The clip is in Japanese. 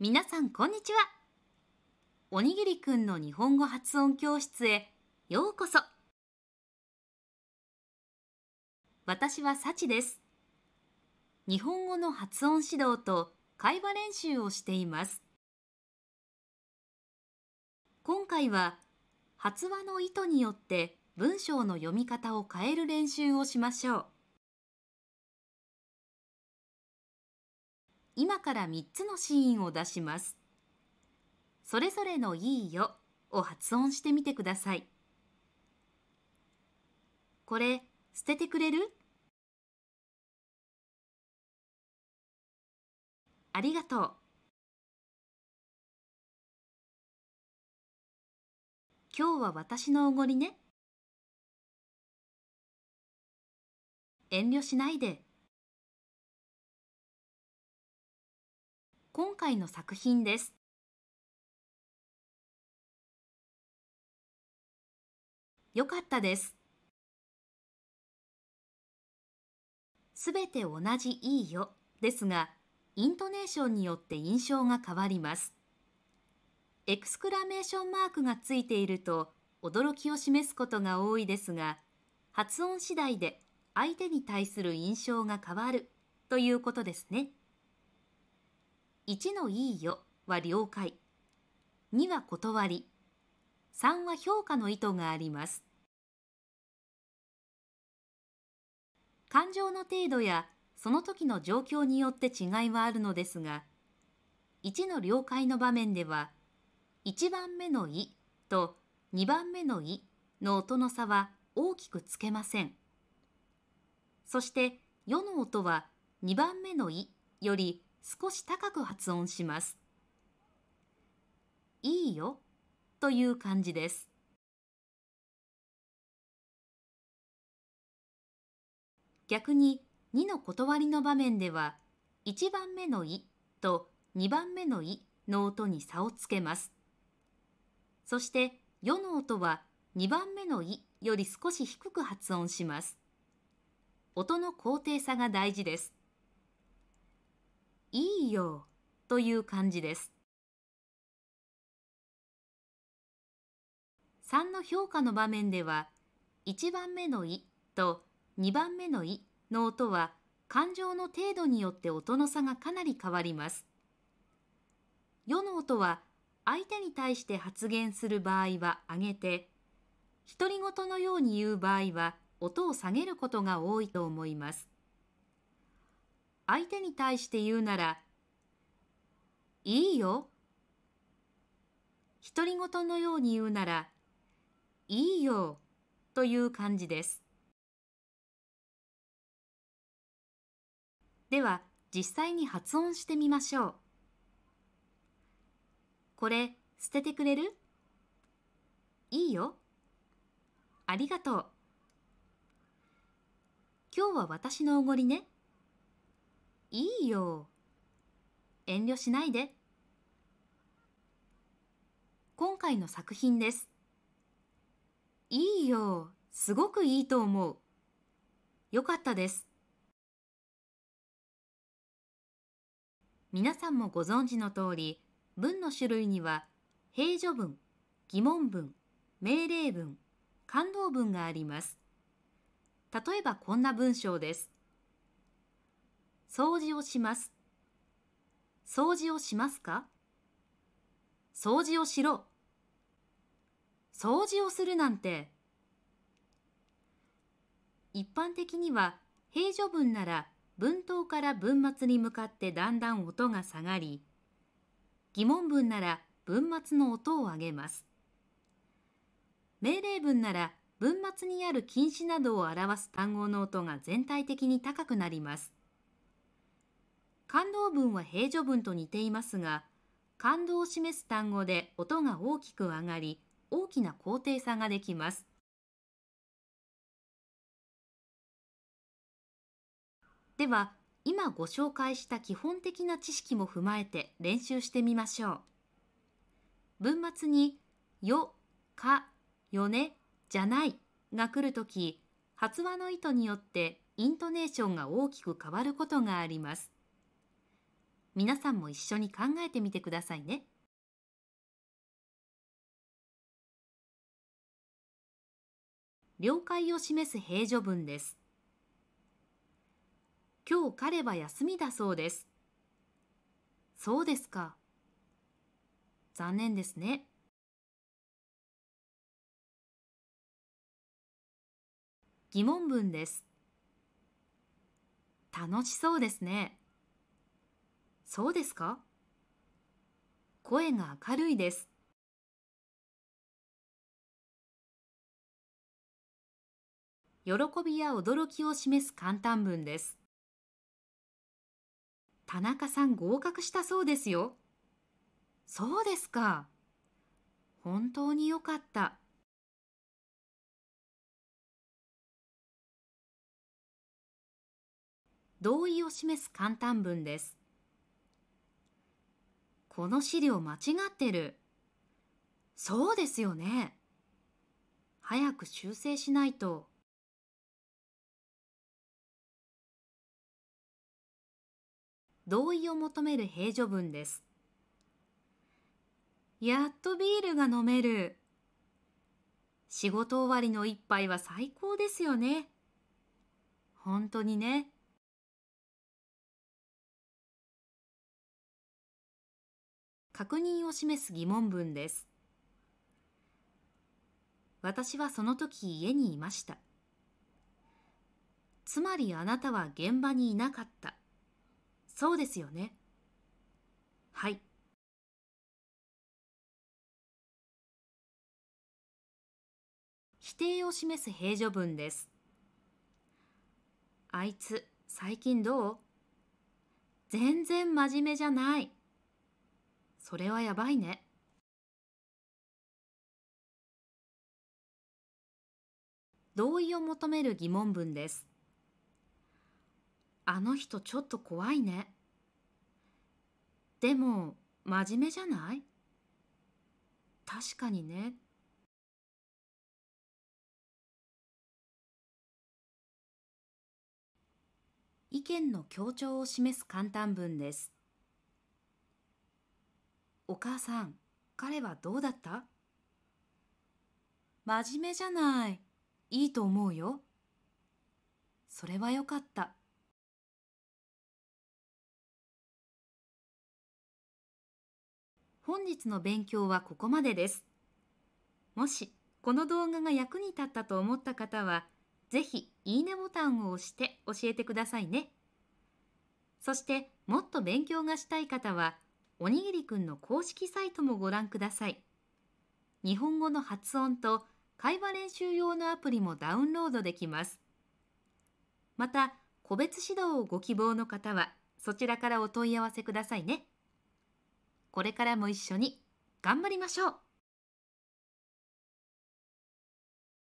皆さんこんにちはおにぎりくんの日本語発音教室へようこそ私はさちです日本語の発音指導と会話練習をしています今回は発話の意図によって文章の読み方を変える練習をしましょう今から3つのシーンを出します。それぞれのいいよを発音してみてください。これ、捨ててくれるありがとう。今日は私のおごりね。遠慮しないで。今回の作品です。良かったです。すべて同じいいよですが、イントネーションによって印象が変わります。エクスクラメーションマークがついていると驚きを示すことが多いですが、発音次第で相手に対する印象が変わるということですね。1のいいよは了解2は断り3は評価の意図があります感情の程度やその時の状況によって違いはあるのですが1の了解の場面では1番目の「い」と2番目の「い」の音の差は大きくつけませんそして「よ」の音は2番目の「い」より少し高く発音します。いいよという感じです。逆に2の断りの場面では1番目の「い」と2番目の「い」の音に差をつけます。そして「よ」の音は2番目の「い」より少し低く発音します。音の高低差が大事です。いいよという感じです。3の評価の場面では、1番目のいと2番目のいの音は感情の程度によって音の差がかなり変わります。世の音は相手に対して発言する場合は上げて、独り言のように言う場合は音を下げることが多いと思います。相手に対して言うなら、いいよ。独り言のように言うなら、いいよという感じです。では、実際に発音してみましょう。これ、捨ててくれるいいよ。ありがとう。今日は私のおごりね。いいよ。遠慮しないで。今回の作品です。いいよ。すごくいいと思う。よかったです。皆さんもご存知の通り、文の種類には、平序文、疑問文、命令文、感動文があります。例えばこんな文章です。掃除をします。掃除をしますか掃除をしろ。掃除をするなんて。一般的には平序文なら文頭から文末に向かってだんだん音が下がり、疑問文なら文末の音を上げます。命令文なら文末にある禁止などを表す単語の音が全体的に高くなります。感動文は平序文と似ていますが、感動を示す単語で音が大きく上がり、大きな高低差ができます。では、今ご紹介した基本的な知識も踏まえて練習してみましょう。文末に、よ、か、よね、じゃないが来るとき、発話の意図によってイントネーションが大きく変わることがあります。皆さんも一緒に考えてみてくださいね。了解を示す平序文です。今日彼は休みだそうです。そうですか。残念ですね。疑問文です。楽しそうですね。そうですか声が明るいです。喜びや驚きを示す簡単文です。田中さん合格したそうですよ。そうですか。本当に良かった。同意を示す簡単文です。この資料間違ってる。そうですよね。早く修正しないと。同意を求める平序文です。やっとビールが飲める。仕事終わりの一杯は最高ですよね。本当にね。確認を示す疑問文です。私はその時家にいました。つまりあなたは現場にいなかった。そうですよね。はい。否定を示す平序文です。あいつ、最近どう全然真面目じゃない。それはやばいね。同意を求める疑問文です。あの人ちょっと怖いね。でも、真面目じゃない確かにね。意見の強調を示す簡単文です。お母さん、彼はどうだった真面目じゃない。いいと思うよ。それはよかった。本日の勉強はここまでです。もしこの動画が役に立ったと思った方は、ぜひいいねボタンを押して教えてくださいね。そしてもっと勉強がしたい方は、おにぎりくんの公式サイトもご覧ください。日本語の発音と会話練習用のアプリもダウンロードできます。また、個別指導をご希望の方は、そちらからお問い合わせくださいね。これからも一緒に頑張りましょう